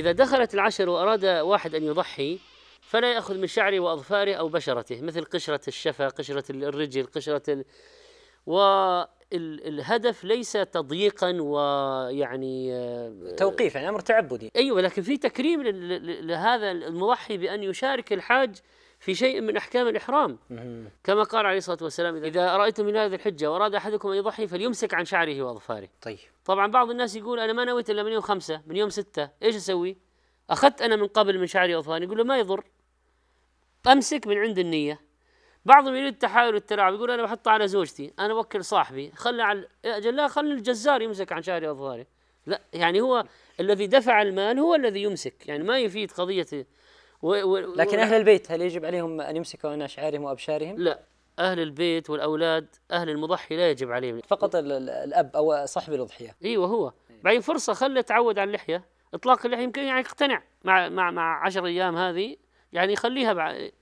إذا دخلت العشر وأراد واحد أن يضحي فلا يأخذ من شعره وأظفاره أو بشرته مثل قشرة الشفة قشرة الرجل قشرة ال... و الهدف ليس تضييقا ويعني آه، توقيف يعني امر تعبدي ايوه لكن في تكريم لهذا المضحي بان يشارك الحاج في شيء من احكام الاحرام كما قال عليه الصلاه والسلام اذا, إذا رايتم من هذه الحجه واراد احدكم ان يضحي فليمسك عن شعره واظفاره طيب طبعا بعض الناس يقول انا ما نويت الا من يوم خمسه من يوم سته ايش اسوي؟ اخذت انا من قبل من شعري واظفاري يقول له ما يضر امسك من عند النيه بعضهم يريد تحايل التلاعب يقول انا بحطه على زوجتي انا بوكل صاحبي خلي على اجل لا خلي الجزار يمسك عن شعري واظهاري لا يعني هو الذي دفع المال هو الذي يمسك يعني ما يفيد قضيه و... و... لكن اهل البيت هل يجب عليهم ان يمسكوا عن اشعارهم وابشارهم؟ لا اهل البيت والاولاد اهل المضحي لا يجب عليهم فقط الاب او صاحب الاضحيه ايوه هو بعدين فرصه خله تعود على اللحيه اطلاق اللحيه يمكن يعني يقتنع مع مع مع 10 ايام هذه يعني يخليها بعد